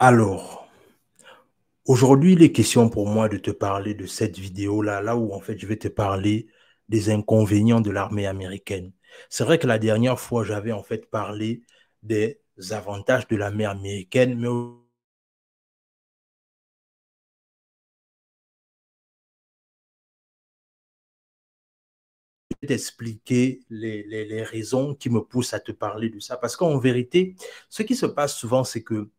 Alors, aujourd'hui, il est question pour moi de te parler de cette vidéo-là, là où en fait je vais te parler des inconvénients de l'armée américaine. C'est vrai que la dernière fois, j'avais en fait parlé des avantages de l'armée américaine, mais je vais les, les, raisons qui me poussent à te parler de ça. Parce qu'en vérité, ce qui se passe souvent, c'est que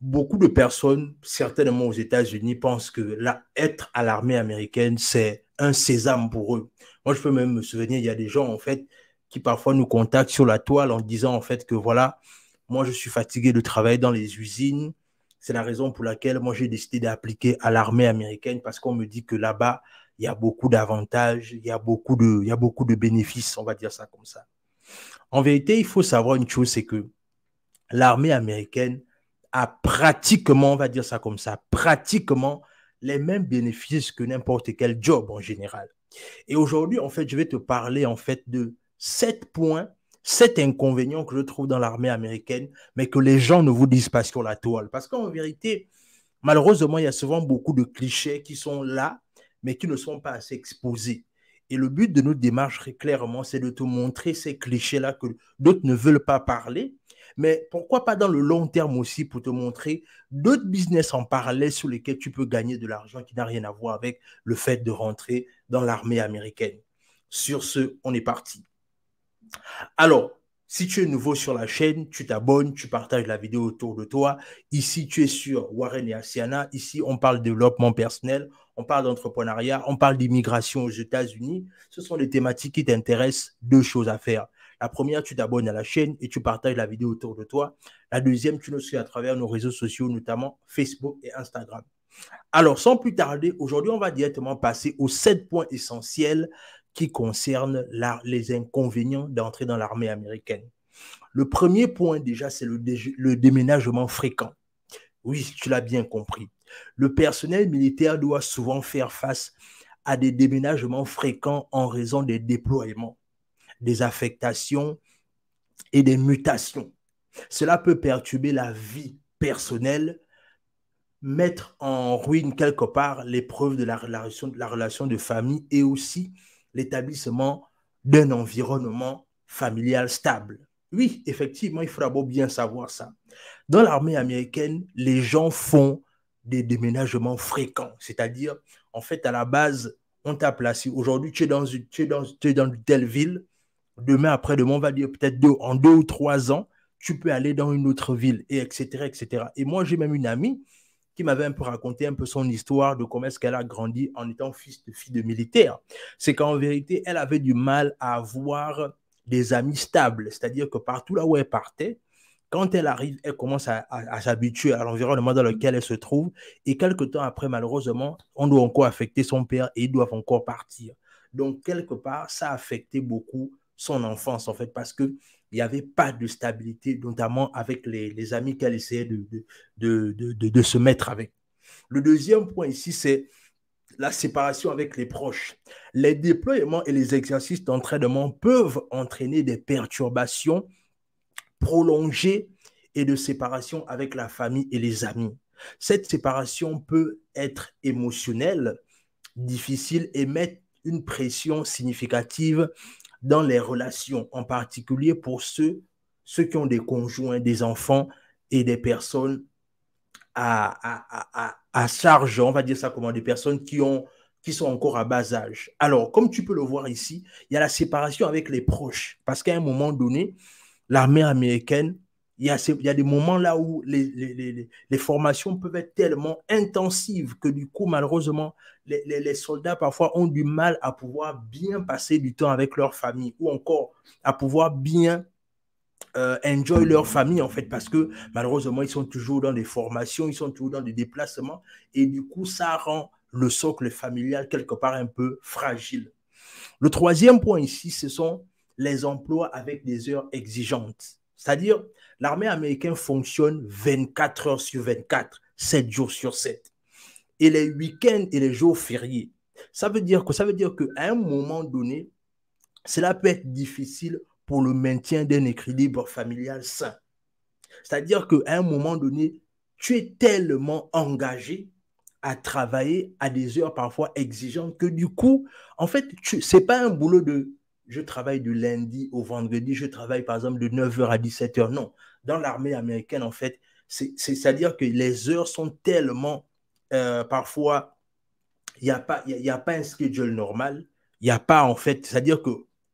beaucoup de personnes, certainement aux États-Unis, pensent que là, être à l'armée américaine, c'est un sésame pour eux. Moi, je peux même me souvenir, il y a des gens, en fait, qui parfois nous contactent sur la toile en disant, en fait, que voilà, moi, je suis fatigué de travailler dans les usines. C'est la raison pour laquelle moi, j'ai décidé d'appliquer à l'armée américaine parce qu'on me dit que là-bas, il y a beaucoup d'avantages, il a beaucoup de, il y a beaucoup de bénéfices, on va dire ça comme ça. En vérité, il faut savoir une chose, c'est que l'armée américaine a pratiquement, on va dire ça comme ça, pratiquement les mêmes bénéfices que n'importe quel job en général. Et aujourd'hui, en fait, je vais te parler en fait de sept points, sept inconvénients que je trouve dans l'armée américaine, mais que les gens ne vous disent pas sur la toile. Parce qu'en vérité, malheureusement, il y a souvent beaucoup de clichés qui sont là, mais qui ne sont pas assez exposés. Et le but de notre démarche, très clairement, c'est de te montrer ces clichés-là que d'autres ne veulent pas parler. Mais pourquoi pas dans le long terme aussi pour te montrer d'autres business en parallèle sur lesquels tu peux gagner de l'argent qui n'a rien à voir avec le fait de rentrer dans l'armée américaine. Sur ce, on est parti. Alors, si tu es nouveau sur la chaîne, tu t'abonnes, tu partages la vidéo autour de toi. Ici, tu es sur Warren et Asiana. Ici, on parle développement personnel, on parle d'entrepreneuriat, on parle d'immigration aux États-Unis. Ce sont des thématiques qui t'intéressent. Deux choses à faire. La première, tu t'abonnes à la chaîne et tu partages la vidéo autour de toi. La deuxième, tu nous suis à travers nos réseaux sociaux, notamment Facebook et Instagram. Alors, sans plus tarder, aujourd'hui, on va directement passer aux sept points essentiels qui concerne les inconvénients d'entrer dans l'armée américaine. Le premier point, déjà, c'est le, déménagement fréquent. Oui, tu l'as bien compris. Le personnel militaire doit souvent faire face à des déménagements fréquents en raison des déploiements, des affectations et des mutations. Cela peut perturber la vie personnelle, mettre en ruine quelque part l'épreuve de la la relation de famille et aussi l'établissement d'un environnement familial stable. Oui, effectivement, il faudra bien savoir ça. Dans l'armée américaine, les gens font des déménagements fréquents, c'est-à-dire, en fait, à la base, on t'a placé. Aujourd'hui, tu es dans une, dans, une telle ville. Demain, après-demain, on va dire peut-être en deux ou trois ans, tu peux aller dans une autre ville, et etc., etc. Et moi, j'ai même une amie qui m'avait un peu raconté un peu son histoire de comment est-ce qu'elle a grandi en étant fils de fille de militaire. C'est qu'en vérité, elle avait du mal à avoir des amis stables, c'est-à-dire que partout là où elle partait, quand elle arrive, elle commence à, s'habituer à l'environnement dans lequel elle se trouve. Et quelques temps après, malheureusement, on doit encore affecter son père et ils doivent encore partir. Donc, quelque part, ça a affecté beaucoup son enfance, en fait, parce que il n'y avait pas de stabilité, notamment avec les, les amis qu'elle essayait de, de, de, de, se mettre avec. Le deuxième point ici, c'est la séparation avec les proches. Les déploiements et les exercices d'entraînement peuvent entraîner des perturbations prolongées et de séparation avec la famille et les amis. Cette séparation peut être émotionnelle, difficile et mettre une pression significative dans les relations, en particulier pour ceux, ceux qui ont des conjoints, des enfants et des personnes à, à, charge, on va dire ça comment, des personnes qui, ont, qui sont encore à bas âge. Alors, comme tu peux le voir ici, il y a la séparation avec les proches, parce qu'à un moment donné, l'armée américaine il y, a des moments là où les, formations peuvent être tellement intensives que du coup, malheureusement, les, soldats parfois ont du mal à pouvoir bien passer du temps avec leur famille ou encore à pouvoir bien euh, enjoy leur famille en fait parce que malheureusement, ils sont toujours dans des formations, ils sont toujours dans des déplacements et du coup, ça rend le socle familial quelque part un peu fragile. Le troisième point ici, ce sont les emplois avec des heures exigeantes. C'est-à-dire, L'armée américaine fonctionne 24 heures sur 24, 7 jours sur 7. Et les week-ends et les jours fériés. Ça veut dire que ça veut dire qu'à un moment donné, cela peut être difficile pour le maintien d'un équilibre familial sain. C'est-à-dire qu'à un moment donné, tu es tellement engagé à travailler à des heures parfois exigeantes que du coup, en fait, ce n'est pas un boulot de je travaille du lundi au vendredi, je travaille par exemple de 9h à 17h. Non, dans l'armée américaine, en fait, c'est-à-dire que les heures sont tellement, euh, parfois, il n'y a, pas, y a pas un schedule normal, il n'y a pas, en fait, c'est-à-dire que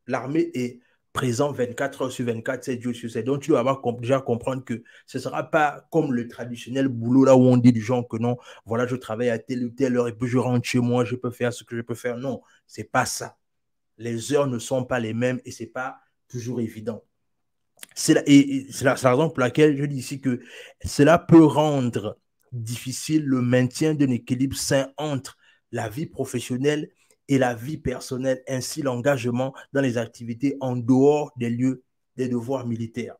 l'armée est présente 24 h sur 24, 7 jours sur 7. Donc, tu dois avoir déjà comprendre que ce ne sera pas comme le traditionnel boulot là où on dit du genre que non, voilà, je travaille à telle ou telle heure et puis je rentre chez moi, je peux faire ce que je peux faire. Non, c'est pas ça les heures ne sont pas les mêmes et ce n'est pas toujours évident. C'est la, et, c'est la, raison pour laquelle je dis ici que cela peut rendre difficile le maintien d'un équilibre sain entre la vie professionnelle et la vie personnelle, ainsi l'engagement dans les activités en dehors des lieux des devoirs militaires.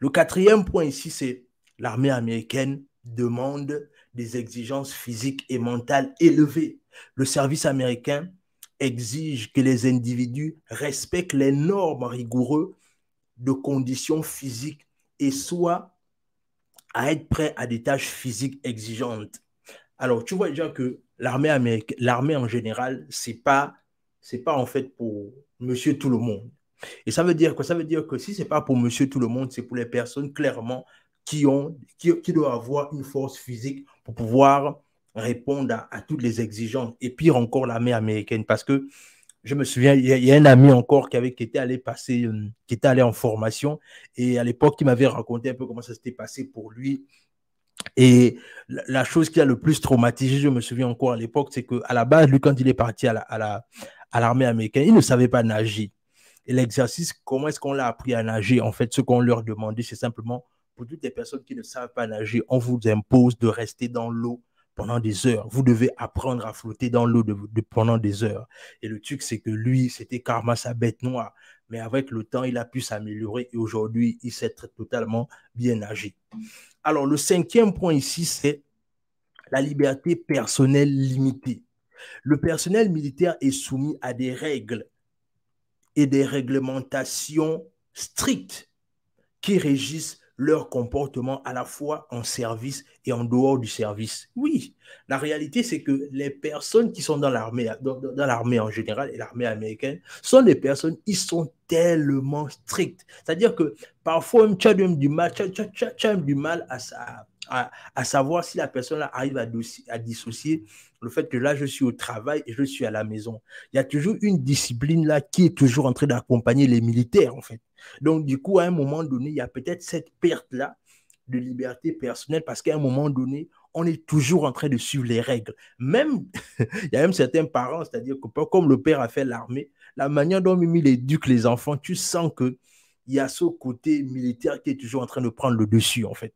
Le quatrième point ici, c'est l'armée américaine demande des exigences physiques et mentales élevées. Le service américain exige que les individus respectent les normes rigoureuses de conditions physiques et soient à être prêts à des tâches physiques exigeantes. Alors, tu vois déjà que l'armée américaine, l'armée en général, c'est pas, c'est pas en fait pour monsieur tout le monde. Et ça veut dire quoi Ça veut dire que si c'est pas pour monsieur tout le monde, c'est pour les personnes clairement qui ont, qui, qui doivent avoir une force physique pour pouvoir répondre à, toutes les exigences. Et pire encore, l'armée américaine, parce que je me souviens, il y, a, un ami encore qui, avait, était allé passer, euh, qui était allé en formation, et à l'époque, il m'avait raconté un peu comment ça s'était passé pour lui. Et la, chose qui a le plus traumatisé, je me souviens encore à l'époque, c'est qu'à la base, lui, quand il est parti à l'armée la, à américaine, il ne savait pas nager. Et l'exercice, comment est-ce qu'on l'a appris à nager En fait, ce qu'on leur demandait, c'est simplement, pour toutes les personnes qui ne savent pas nager, on vous impose de rester dans l'eau pendant des heures. Vous devez apprendre à flotter dans l'eau de, pendant des heures. Et le truc, c'est que lui, c'était karma, sa bête noire. Mais avec le temps, il a pu s'améliorer et aujourd'hui, il s'est totalement bien agi. Alors, le cinquième point ici, c'est la liberté personnelle limitée. Le personnel militaire est soumis à des règles et des réglementations strictes qui régissent leur comportement à la fois en service et en dehors du service. Oui, la réalité, c'est que les personnes qui sont dans l'armée, dans, l'armée en général et l'armée américaine, sont des personnes, ils sont tellement strictes. C'est-à-dire que parfois, tu as même du mal, du mal à, ça à, savoir si la personne -là arrive à, dissocier le fait que là, je suis au travail et je suis à la maison. Il y a toujours une discipline là qui est toujours en train d'accompagner les militaires, en fait. Donc, du coup, à un moment donné, il y a peut-être cette perte-là de liberté personnelle parce qu'à un moment donné, on est toujours en train de suivre les règles. Même, il y a même certains parents, c'est-à-dire que comme le père a fait l'armée, la manière dont il éduque les enfants, tu sens que il y a ce côté militaire qui est toujours en train de prendre le dessus, en fait.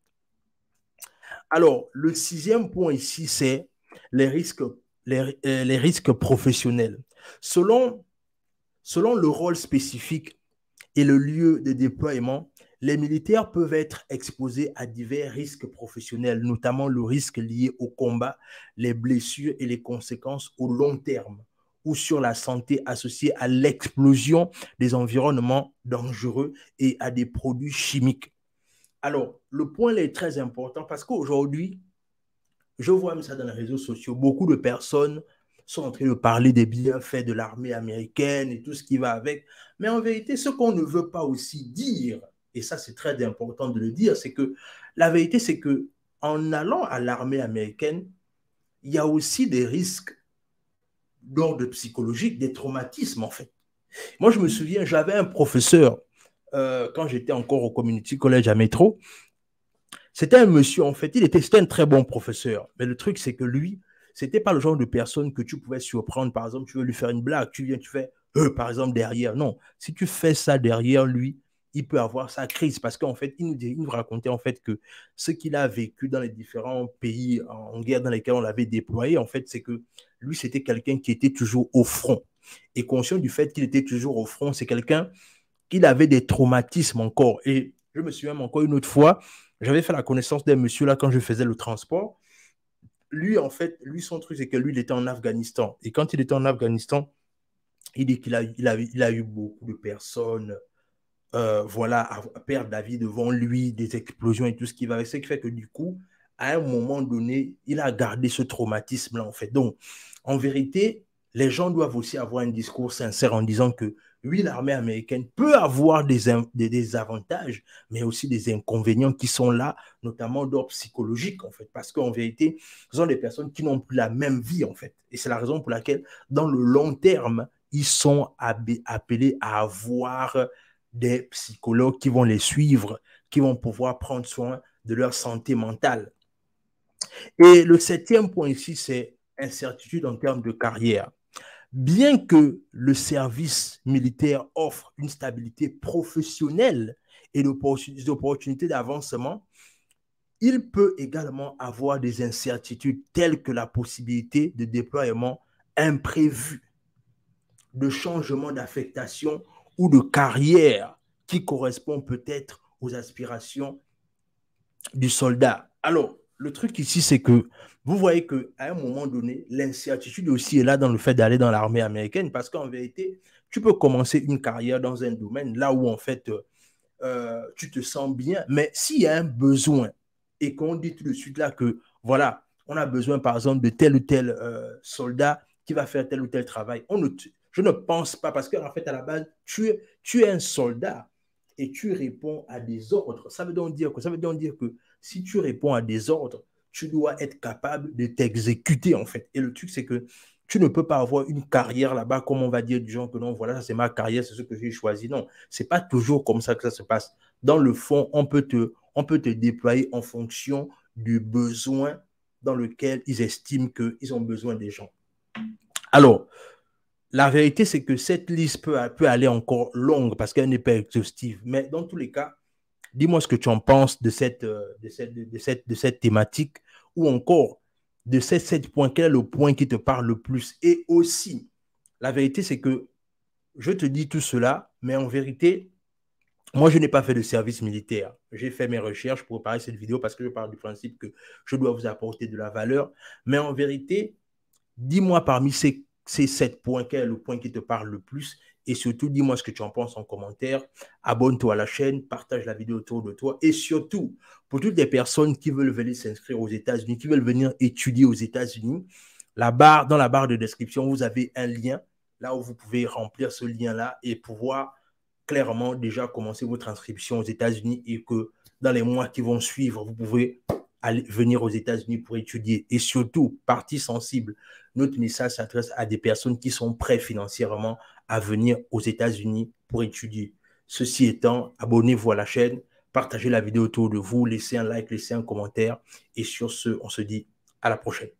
Alors, le sixième point ici, c'est les risques, euh, professionnels. selon le rôle spécifique et le lieu de déploiement, les militaires peuvent être exposés à divers risques professionnels, notamment le risque lié au combat, les blessures et les conséquences au long terme ou sur la santé associée à l'explosion des environnements dangereux et à des produits chimiques. Alors, le point est très important parce qu'aujourd'hui, je vois même ça dans les réseaux sociaux, beaucoup de personnes sont en train de parler des bienfaits de l'armée américaine et tout ce qui va avec. Mais en vérité, ce qu'on ne veut pas aussi dire, et ça c'est très important de le dire, c'est que la vérité, c'est que en allant à l'armée américaine, il y a aussi des risques d'ordre psychologique, des traumatismes en fait. Moi, je me souviens, j'avais un professeur euh, quand j'étais encore au community college à métro, c'était un monsieur, en fait, il était, c'était un très bon professeur. Mais le truc, c'est que lui, n'était pas le genre de personne que tu pouvais surprendre. Par exemple, tu veux lui faire une blague, tu viens, tu fais, euh, par exemple, derrière. Non, si tu fais ça derrière lui, il peut avoir sa crise parce qu'en fait, il nous, il nous, racontait en fait que ce qu'il a vécu dans les différents pays en guerre dans lesquels on l'avait déployé, en fait, c'est que lui, c'était quelqu'un qui était toujours au front. Et conscient du fait qu'il était toujours au front, c'est quelqu'un il avait des traumatismes encore. Et je me souviens encore une autre fois, j'avais fait la connaissance d'un monsieur là quand je faisais le transport. Lui, en fait, lui, son truc, c'est que lui, il était en Afghanistan. Et quand il était en Afghanistan, il dit qu'il a, eu beaucoup de personnes euh, voilà, à perdre la vie devant lui, des explosions et tout ce qui va avec. Ce qui fait que du coup, à un moment donné, il a gardé ce traumatisme-là, en fait. Donc, en vérité, les gens doivent aussi avoir un discours sincère en disant que oui, l'armée américaine peut avoir des, avantages, mais aussi des inconvénients qui sont là, notamment d'ordre psychologique, en fait, parce qu'en vérité, ce sont des personnes qui n'ont plus la même vie, en fait. Et c'est la raison pour laquelle, dans le long terme, ils sont appelés à avoir des psychologues qui vont les suivre, qui vont pouvoir prendre soin de leur santé mentale. Et le septième point ici, c'est incertitude en termes de carrière bien que le service militaire offre une stabilité professionnelle et des opportunités d'avancement, il peut également avoir des incertitudes telles que la possibilité de déploiement imprévu, de changement d'affectation ou de carrière qui correspond peut-être aux aspirations du soldat. Alors, le truc ici, c'est que vous voyez qu'à un moment donné, l'incertitude aussi est là dans le fait d'aller dans l'armée américaine, parce qu'en vérité, tu peux commencer une carrière dans un domaine là où en fait euh, euh, tu te sens bien, mais s'il y a un besoin et qu'on dit tout de suite là que voilà, on a besoin par exemple de tel ou tel euh, soldat qui va faire tel ou tel travail, on ne, je ne pense pas, parce qu'en fait à la base, tu, tu es un soldat et tu réponds à des ordres. Ça veut donc dire que, ça veut dire que si tu réponds à des ordres, tu dois être capable de t'exécuter en fait. Et le truc, c'est que tu ne peux pas avoir une carrière là-bas, comme on va dire, du genre que non, voilà, c'est ma carrière, c'est ce que j'ai choisi. Non, c'est pas toujours comme ça que ça se passe. Dans le fond, on peut te, on peut te déployer en fonction du besoin dans lequel ils estiment qu'ils ont besoin des gens. Alors, la vérité, c'est que cette liste peut, aller encore longue parce qu'elle n'est pas exhaustive. Mais dans tous les cas, dis-moi ce que tu en penses de cette, euh, de cette, de cette thématique ou encore de ces sept points. Quel est le point qui te parle le plus Et aussi, la vérité, c'est que je te dis tout cela, mais en vérité, moi, je n'ai pas fait de service militaire. J'ai fait mes recherches pour préparer cette vidéo parce que je parle du principe que je dois vous apporter de la valeur. Mais en vérité, dis-moi parmi ces c'est sept points, quel est le point qui te parle le plus Et surtout, dis-moi ce que tu en penses en commentaire. Abonne-toi à la chaîne, partage la vidéo autour de toi. Et surtout, pour toutes les personnes qui veulent venir s'inscrire aux États-Unis, qui veulent venir étudier aux États-Unis, la barre, dans la barre de description, vous avez un lien là où vous pouvez remplir ce lien-là et pouvoir clairement déjà commencer votre inscription aux États-Unis et que dans les mois qui vont suivre, vous pouvez aller, venir aux États-Unis pour étudier. Et surtout, partie sensible, notre message s'adresse à des personnes qui sont prêtes financièrement à venir aux États-Unis pour étudier. Ceci étant, abonnez-vous à la chaîne, partagez la vidéo autour de vous, laissez un like, laissez un commentaire. Et sur ce, on se dit à la prochaine.